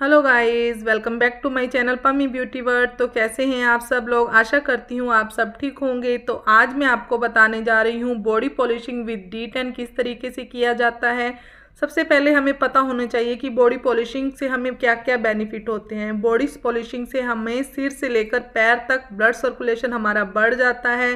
hello guys welcome back to my channel Pami beauty word तो कैसे हैं आप सब लोग आशा करती हूँ आप सब ठीक होंगे तो आज मैं आपको बताने जा रही हूँ body polishing with D ten किस तरीके से किया जाता है सबसे पहले हमें पता होना चाहिए कि बॉडी पॉलिशिंग से हमें क्या क्या बेनिफिट होते हैं बॉडी पॉलिशिंग से हमें सिर से लेकर पैर तक ब्लड सर्कुलेशन हमारा बढ़ जाता है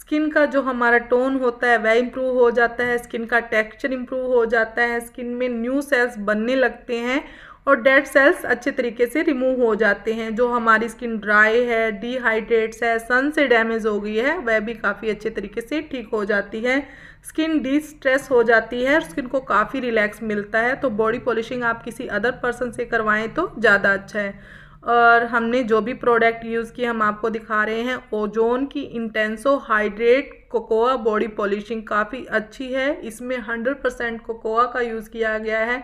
स्किन का जो हमारा टोन होता है वह इम्प्रूव हो जाता है स्किन का टेक्सचर इम्प्रूव हो जाता है स्किन में न्यू सेल्स बनने लगते हैं और डेड सेल्स अच्छे तरीके से रिमूव हो जाते हैं जो हमारी स्किन ड्राई है डिहाइड्रेट्स है सन से डैमेज हो गई है वह भी काफ़ी अच्छे तरीके से ठीक हो जाती है स्किन डी स्ट्रेस हो जाती है और स्किन को काफ़ी रिलैक्स मिलता है तो बॉडी पॉलिशिंग आप किसी अदर पर्सन से करवाएं तो ज़्यादा अच्छा है और हमने जो भी प्रोडक्ट यूज़ किए हम आपको दिखा रहे हैं ओजोन की Intenso hydrate cocoa body polishing काफ़ी अच्छी है इसमें 100 परसेंट कोकोआ का यूज़ किया गया है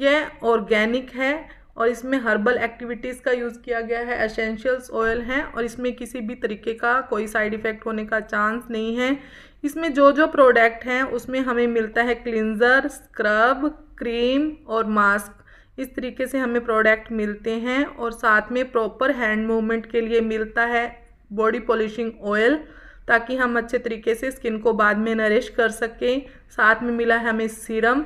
यह ऑर्गेनिक है और इसमें हर्बल एक्टिविटीज़ का यूज़ किया गया है एसेंशियल्स ऑयल हैं और इसमें किसी भी तरीके का कोई साइड इफ़ेक्ट होने का चांस नहीं है इसमें जो जो प्रोडक्ट हैं उसमें हमें मिलता है क्लिनज़र स्क्रब क्रीम और मास्क इस तरीके से हमें प्रोडक्ट मिलते हैं और साथ में प्रॉपर हैंड मूवमेंट के लिए मिलता है बॉडी पॉलिशिंग ऑयल ताकि हम अच्छे तरीके से स्किन को बाद में नरिश कर सकें साथ में मिला है हमें सीरम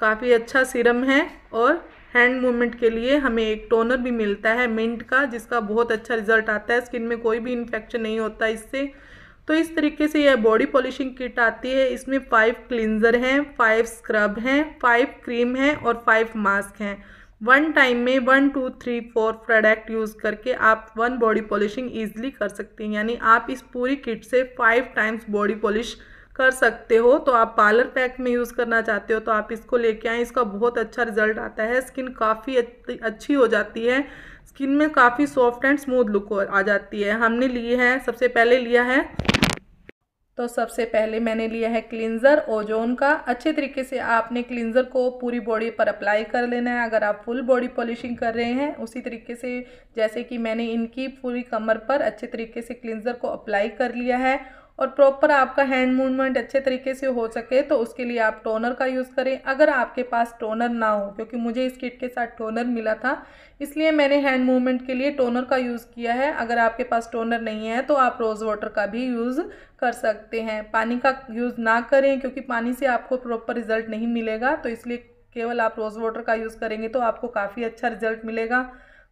काफ़ी अच्छा सीरम है और हैंड मूवमेंट के लिए हमें एक टोनर भी मिलता है मिंट का जिसका बहुत अच्छा रिजल्ट आता है स्किन में कोई भी इन्फेक्शन नहीं होता इससे तो इस तरीके से यह बॉडी पॉलिशिंग किट आती है इसमें फाइव क्लिनजर हैं फाइव स्क्रब हैं फाइव क्रीम हैं और फाइव मास्क हैं वन टाइम में one two three four product use करके आप वन बॉडी पॉलिशिंग ईजिली कर सकते हैं यानी आप इस पूरी किट से फाइव टाइम्स बॉडी पॉलिश कर सकते हो तो आप पार्लर पैक में यूज़ करना चाहते हो तो आप इसको लेके आएँ इसका बहुत अच्छा रिजल्ट आता है स्किन काफ़ी अच्छी हो जाती है स्किन में काफ़ी सॉफ्ट एंड स्मूथ लुक आ जाती है हमने लिए हैं सबसे पहले लिया है तो सबसे पहले मैंने लिया है क्लिनज़र ओजोन का अच्छे तरीके से आपने क्लिनज़र को पूरी बॉडी पर अप्लाई कर लेना है अगर आप फुल बॉडी पॉलिशिंग कर रहे हैं उसी तरीके से जैसे कि मैंने इनकी पूरी कमर पर अच्छे तरीके से क्लिनज़र को अप्लाई कर लिया है और प्रॉपर आपका हैंड मूवमेंट अच्छे तरीके से हो सके तो उसके लिए आप टोनर का यूज़ करें अगर आपके पास टोनर ना हो क्योंकि मुझे इस किट के साथ टोनर मिला था इसलिए मैंने हैंड मूवमेंट के लिए टोनर का यूज़ किया है अगर आपके पास टोनर नहीं है तो आप रोज़ वाटर का भी यूज़ कर सकते हैं पानी का यूज़ ना करें क्योंकि पानी से आपको प्रॉपर रिज़ल्ट नहीं मिलेगा तो इसलिए केवल आप रोज़ वाटर का यूज़ करेंगे तो आपको काफ़ी अच्छा रिज़ल्ट मिलेगा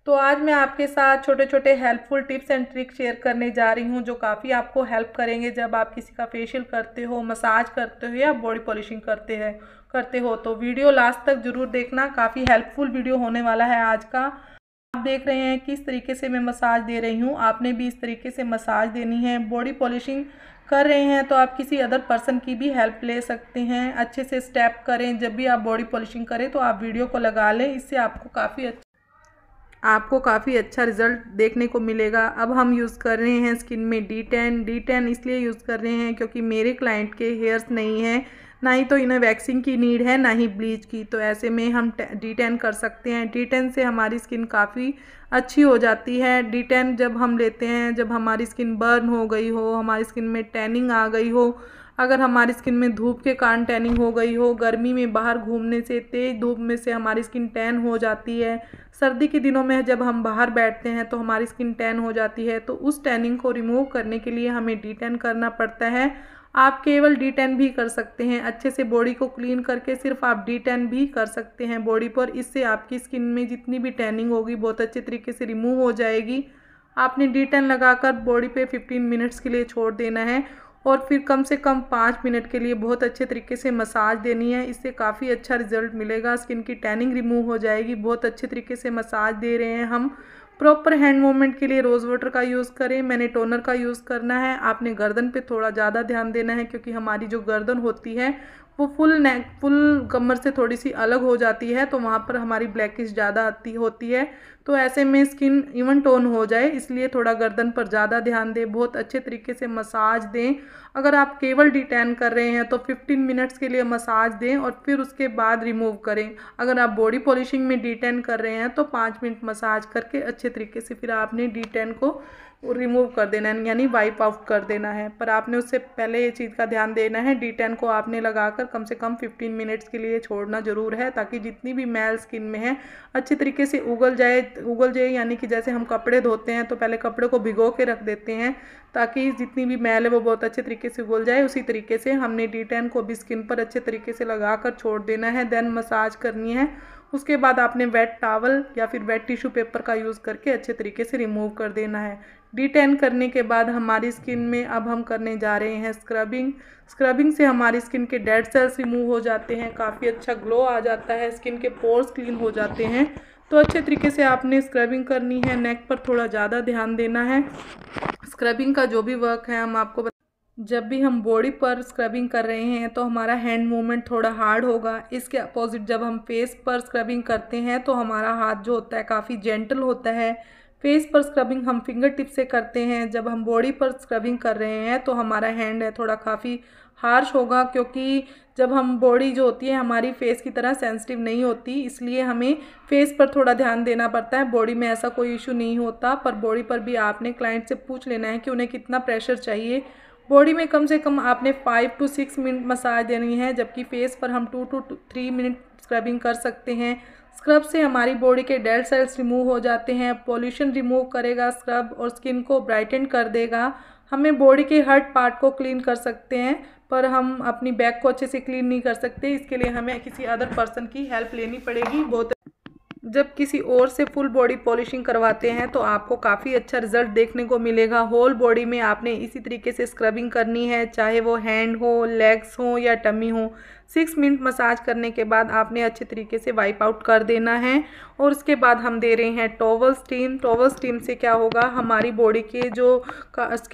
तो आज मैं आपके साथ छोटे छोटे helpful tips and trick share करने जा रही हूँ जो काफ़ी आपको हेल्प करेंगे जब आप किसी का फेशियल करते हो मसाज करते हो या बॉडी पॉलिशिंग करते हैं करते हो तो वीडियो लास्ट तक ज़रूर देखना काफ़ी हेल्पफुल वीडियो होने वाला है आज का आप देख रहे हैं किस तरीके से मैं मसाज दे रही हूँ आपने भी इस तरीके से मसाज देनी है बॉडी पॉलिशिंग कर रहे हैं तो आप किसी अदर पर्सन की भी हेल्प ले सकते हैं अच्छे से स्टेप करें जब भी आप बॉडी पॉलिशिंग करें तो आप वीडियो को लगा लें इससे आपको काफ़ी अच्छा आपको काफ़ी अच्छा रिजल्ट देखने को मिलेगा अब हम यूज़ कर रहे हैं स्किन में डी टेन डी टेन इसलिए यूज़ कर रहे हैं क्योंकि मेरे क्लाइंट के हेयर्स नहीं हैं ना ही तो इन्हें वैक्सिंग की नीड है ना ही ब्लीच की तो ऐसे में हम डी टेन कर सकते हैं डी टेन से हमारी स्किन काफ़ी अच्छी हो जाती है डी टेन जब हम लेते हैं जब हमारी स्किन बर्न हो गई हो हमारी स्किन में टैनिंग आ गई हो अगर हमारी स्किन में धूप के कारण टैनिंग हो गई हो गर्मी में बाहर घूमने से तेज़ धूप में से हमारी स्किन टैन हो जाती है सर्दी के दिनों में जब हम बाहर बैठते हैं तो हमारी स्किन टैन हो जाती है तो उस टैनिंग को रिमूव करने के लिए हमें डी टैन करना पड़ता है आप केवल डी टैन भी कर सकते हैं अच्छे से बॉडी को क्लीन करके सिर्फ आप डी टैन भी कर सकते हैं बॉडी पर इससे आपकी स्किन में जितनी भी टैनिंग होगी बहुत अच्छे तरीके से रिमूव हो जाएगी आपने डी टैन लगाकर बॉडी पे 15 मिनट्स के लिए छोड़ देना है और फिर कम से कम पाँच मिनट के लिए बहुत अच्छे तरीके से मसाज देनी है इससे काफ़ी अच्छा रिजल्ट मिलेगा स्किन की टैनिंग रिमूव हो जाएगी बहुत अच्छे तरीके से मसाज दे रहे हैं हम प्रॉपर हैंड मूवमेंट के लिए रोज़ वाटर का यूज़ करें मैंने टोनर का यूज़ करना है आपने गर्दन पे थोड़ा ज़्यादा ध्यान देना है क्योंकि हमारी जो गर्दन होती है वो फुल नेक फुल कमर से थोड़ी सी अलग हो जाती है तो वहाँ पर हमारी ब्लैकिश ज़्यादा आती होती है तो ऐसे में स्किन इवन टोन हो जाए इसलिए थोड़ा गर्दन पर ज़्यादा ध्यान दें बहुत अच्छे तरीके से मसाज दें अगर आप केवल डिटेन कर रहे हैं तो 15 मिनट्स के लिए मसाज दें और फिर उसके बाद रिमूव करें अगर आप बॉडी पॉलिशिंग में डिटेन कर रहे हैं तो पाँच मिनट मसाज करके अच्छे तरीके से फिर आपने डिटेन को रिमूव कर देना है यानी वाइप आउट कर देना है पर आपने उससे पहले ये चीज़ का ध्यान देना है डी टेन को आपने लगाकर कम से कम फिफ्टीन मिनट्स के लिए छोड़ना ज़रूर है ताकि जितनी भी मैल स्किन में है अच्छे तरीके से उगल जाए उगल जाए यानी कि जैसे हम कपड़े धोते हैं तो पहले कपड़े को भिगो के रख देते हैं ताकि जितनी भी मैल है वो बहुत अच्छे तरीके से उगल जाए उसी तरीके से हमने डी को भी स्किन पर अच्छे तरीके से लगा कर छोड़ देना है देन मसाज करनी है उसके बाद आपने वेट टावल या फिर वेट टिश्यू पेपर का यूज़ करके अच्छे तरीके से रिमूव कर देना है डिटेन करने के बाद हमारी स्किन में अब हम करने जा रहे हैं स्क्रबिंग स्क्रबिंग से हमारी स्किन के डेड सेल्स रिमूव हो जाते हैं काफ़ी अच्छा ग्लो आ जाता है स्किन के पोर्स क्लीन हो जाते हैं तो अच्छे तरीके से आपने स्क्रबिंग करनी है नेक पर थोड़ा ज़्यादा ध्यान देना है स्क्रबिंग का जो भी वर्क है हम आपको जब भी हम बॉडी पर स्क्रबिंग कर रहे हैं तो हमारा हैंड मूवमेंट थोड़ा हार्ड होगा इसके अपोजिट जब हम फेस पर स्क्रबिंग करते हैं तो हमारा हाथ जो होता है काफ़ी जेंटल होता है फेस पर स्क्रबिंग हम फिंगर टिप से करते हैं जब हम बॉडी पर स्क्रबिंग कर रहे हैं तो हमारा हैंड है थोड़ा काफ़ी हार्श होगा क्योंकि जब हम बॉडी जो होती है हमारी फेस की तरह सेंसिटिव नहीं होती इसलिए हमें फेस पर थोड़ा ध्यान देना पड़ता है बॉडी में ऐसा कोई इशू नहीं होता पर बॉडी पर भी आपने क्लाइंट से पूछ लेना है कि उन्हें कितना प्रेशर चाहिए बॉडी में कम से कम आपने five to six minute massage देनी है जबकि फेस पर हम two to three minute scrubbing कर सकते हैं स्क्रब से हमारी बॉडी के डेड सेल्स रिमूव हो जाते हैं पॉल्यूशन रिमूव करेगा स्क्रब और स्किन को ब्राइटन कर देगा हमें बॉडी के हर पार्ट को क्लीन कर सकते हैं पर हम अपनी बैक को अच्छे से क्लीन नहीं कर सकते इसके लिए हमें किसी अदर पर्सन की हेल्प लेनी पड़ेगी बहुत जब किसी और से फुल बॉडी पॉलिशिंग करवाते हैं तो आपको काफ़ी अच्छा रिजल्ट देखने को मिलेगा होल बॉडी में आपने इसी तरीके से स्क्रबिंग करनी है चाहे वो हैंड हो लेग्स हो या टमी हो सिक्स मिनट मसाज करने के बाद आपने अच्छे तरीके से वाइप आउट कर देना है और उसके बाद हम दे रहे हैं टोवल स्टीम टोवल स्टीम से क्या होगा हमारी बॉडी के जो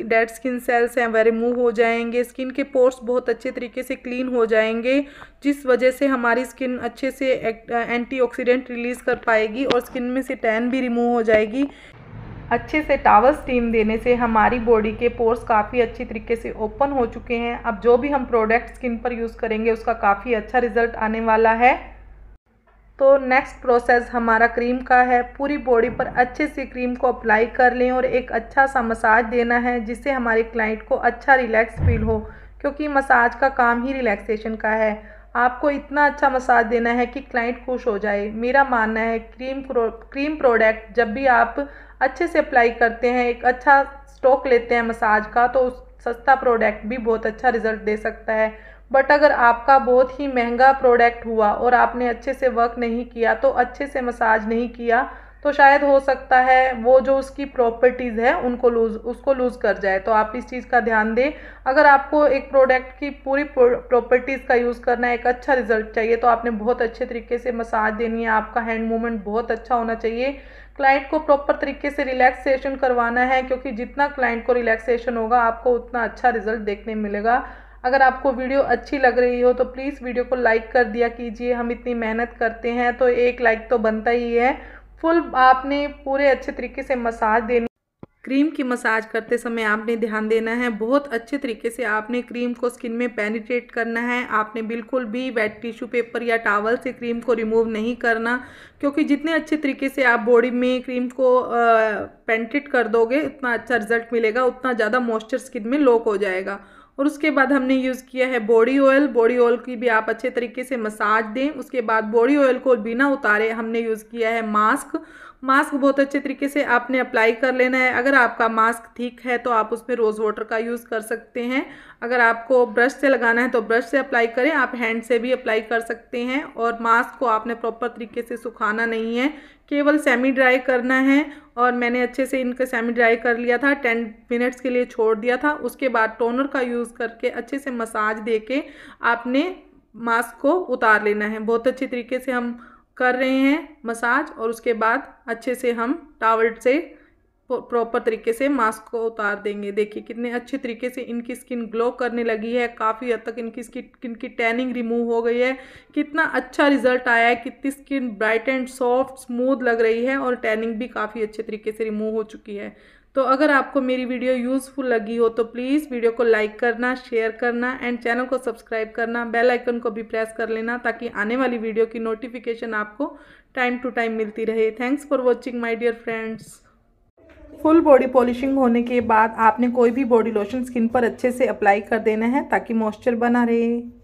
डेड स्किन सेल्स हैं वह रिमूव हो जाएंगे स्किन के पोर्स बहुत अच्छे तरीके से क्लीन हो जाएंगे जिस वजह से हमारी स्किन अच्छे से एंटीऑक्सीडेंट रिलीज़ कर पाएगी और स्किन में से टैन भी रिमूव हो जाएगी अच्छे से टावर स्टीम देने से हमारी बॉडी के पोर्स काफ़ी अच्छी तरीके से ओपन हो चुके हैं अब जो भी हम प्रोडक्ट स्किन पर यूज़ करेंगे उसका काफ़ी अच्छा रिजल्ट आने वाला है तो नेक्स्ट प्रोसेस हमारा क्रीम का है पूरी बॉडी पर अच्छे से क्रीम को अप्लाई कर लें और एक अच्छा सा मसाज देना है जिससे हमारे क्लाइंट को अच्छा रिलैक्स फील हो क्योंकि मसाज का काम ही रिलैक्सेशन का है आपको इतना अच्छा मसाज देना है कि क्लाइंट खुश हो जाए मेरा मानना है क्रीम क्रीम प्रोडक्ट जब भी आप अच्छे से अप्लाई करते हैं एक अच्छा स्टॉक लेते हैं मसाज का तो उस सस्ता प्रोडक्ट भी बहुत अच्छा रिजल्ट दे सकता है बट अगर आपका बहुत ही महंगा प्रोडक्ट हुआ और आपने अच्छे से वर्क नहीं किया तो अच्छे से मसाज नहीं किया तो शायद हो सकता है वो जो उसकी प्रॉपर्टीज़ है उनको लूज़ उसको लूज़ कर जाए तो आप इस चीज़ का ध्यान दें अगर आपको एक प्रोडक्ट की पूरी प्रॉपर्टीज़ का यूज़ करना है एक अच्छा रिजल्ट चाहिए तो आपने बहुत अच्छे तरीके से मसाज देनी है आपका हैंड मूवमेंट बहुत अच्छा होना चाहिए क्लाइंट को प्रॉपर तरीके से रिलैक्सेशन करवाना है क्योंकि जितना क्लाइंट को रिलैक्सेशन होगा आपको उतना अच्छा रिजल्ट देखने मिलेगा अगर आपको वीडियो अच्छी लग रही हो तो प्लीज़ वीडियो को लाइक कर दिया कीजिए हम इतनी मेहनत करते हैं तो एक लाइक तो बनता ही है फुल आपने पूरे अच्छे तरीके से मसाज देनी क्रीम की मसाज करते समय आपने ध्यान देना है बहुत अच्छे तरीके से आपने क्रीम को स्किन में पेनिट्रेट करना है आपने बिल्कुल भी वेट टिश्यू पेपर या टावल से क्रीम को रिमूव नहीं करना क्योंकि जितने अच्छे तरीके से आप बॉडी में क्रीम को पेनिट्रेट कर दोगे उतना अच्छा रिजल्ट मिलेगा उतना ज़्यादा मॉइस्चर स्किन में लॉक हो जाएगा और उसके बाद हमने यूज़ किया है बॉडी ऑयल बॉडी ऑयल की भी आप अच्छे तरीके से मसाज दें उसके बाद बॉडी ऑयल को बिना उतारे हमने यूज़ किया है मास्क मास्क बहुत अच्छे तरीके से आपने अप्लाई कर लेना है अगर आपका मास्क ठीक है तो आप उसमें रोज़ वाटर का यूज़ कर सकते हैं अगर आपको ब्रश से लगाना है तो ब्रश से अप्लाई करें आप हैंड से भी अप्लाई कर सकते हैं और मास्क को आपने प्रॉपर तरीके से सुखाना नहीं है केवल सेमी ड्राई करना है और मैंने अच्छे से इनका सेमी ड्राई कर लिया था टेन मिनट्स के लिए छोड़ दिया था उसके बाद टोनर का यूज़ करके अच्छे से मसाज दे के आपने मास्क को उतार लेना है बहुत अच्छे तरीके से हम कर रहे हैं मसाज और उसके बाद अच्छे से हम टावल से प्रॉपर तरीके से मास्क को उतार देंगे देखिए कितने अच्छे तरीके से इनकी स्किन ग्लो करने लगी है काफ़ी हद तक इनकी स्किन की टैनिंग रिमूव हो गई है कितना अच्छा रिजल्ट आया है कितनी skin bright and soft smooth लग रही है और टैनिंग भी काफ़ी अच्छे तरीके से रिमूव हो चुकी है तो अगर आपको मेरी वीडियो यूज़फुल लगी हो तो प्लीज़ वीडियो को लाइक करना शेयर करना एंड चैनल को सब्सक्राइब करना बेल आइकन को भी प्रेस कर लेना ताकि आने वाली वीडियो की नोटिफिकेशन आपको टाइम टू टाइम मिलती रहे thanks for watching my dear friends full body polishing होने के बाद आपने कोई भी बॉडी लोशन स्किन पर अच्छे से अप्लाई कर देना है ताकि मॉइस्चर बना रहे